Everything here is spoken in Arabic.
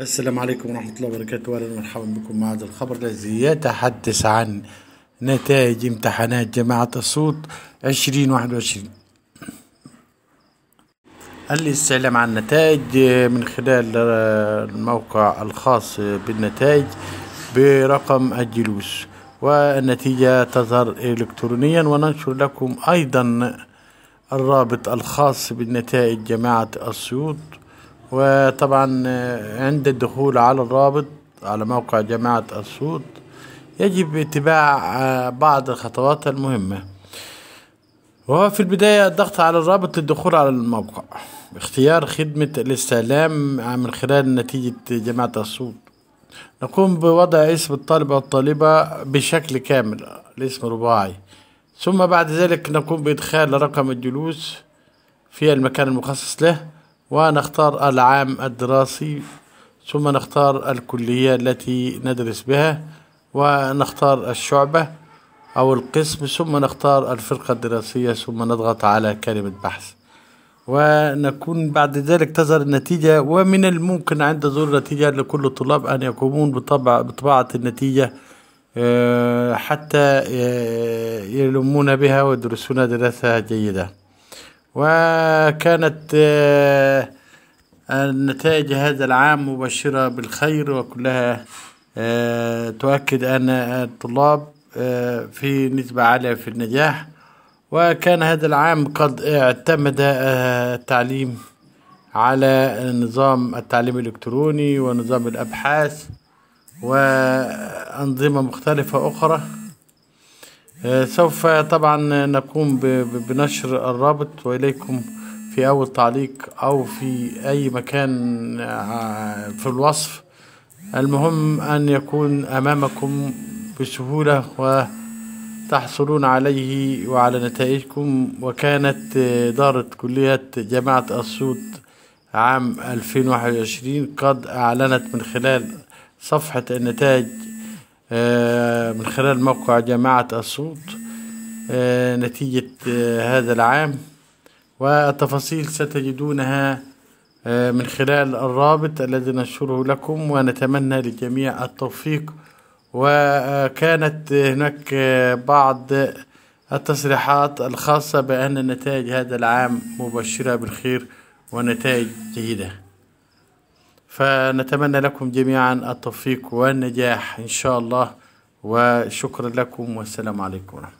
السلام عليكم ورحمة الله وبركاته أهلا ومرحبا بكم مع هذا الخبر الذي يتحدث عن نتائج امتحانات جماعة الصوت 2021 الاستعلام عن النتائج من خلال الموقع الخاص بالنتائج برقم الجلوس والنتيجة تظهر إلكترونيا وننشر لكم أيضا الرابط الخاص بالنتائج جماعة الصوت وطبعا آه، عند الدخول على الرابط على موقع جماعة الصوت يجب اتباع آه، بعض الخطوات المهمة وهو في البداية الضغط على الرابط للدخول على الموقع اختيار خدمة الاستعلام آه، من خلال نتيجة جماعة الصوت نقوم بوضع اسم الطالب أو الطالبة بشكل كامل الاسم رباعي ثم بعد ذلك نقوم بإدخال رقم الجلوس في المكان المخصص له ونختار العام الدراسي ثم نختار الكلية التي ندرس بها ونختار الشعبة أو القسم ثم نختار الفرقة الدراسية ثم نضغط على كلمة بحث ونكون بعد ذلك تظهر النتيجة ومن الممكن عند ظهور النتيجة لكل الطلاب أن يقومون بطبع بطباعة النتيجة آه، حتى آه، يلمون بها ويدرسون دراسة جيدة وكانت آه، نتائج هذا العام مبشرة بالخير وكلها آه، تؤكد أن الطلاب آه، في نسبة عالية في النجاح وكان هذا العام قد اعتمد التعليم على نظام التعليم الإلكتروني ونظام الأبحاث وأنظمة مختلفة أخرى آه، سوف طبعا نقوم بنشر الرابط وإليكم في أول تعليق أو في أي مكان آه، في الوصف المهم أن يكون أمامكم بسهولة وتحصلون عليه وعلى نتائجكم وكانت آه، إدارة كلية جامعة أسيوط عام 2021 قد أعلنت من خلال صفحة النتائج آه، من خلال موقع جماعة الصوت آه، نتيجة آه، هذا العام والتفاصيل ستجدونها من خلال الرابط الذي ننشره لكم ونتمنى للجميع التوفيق وكانت هناك بعض التصريحات الخاصة بأن نتائج هذا العام مبشرة بالخير ونتائج جيدة فنتمنى لكم جميعا التوفيق والنجاح إن شاء الله وشكرا لكم والسلام عليكم ورحمة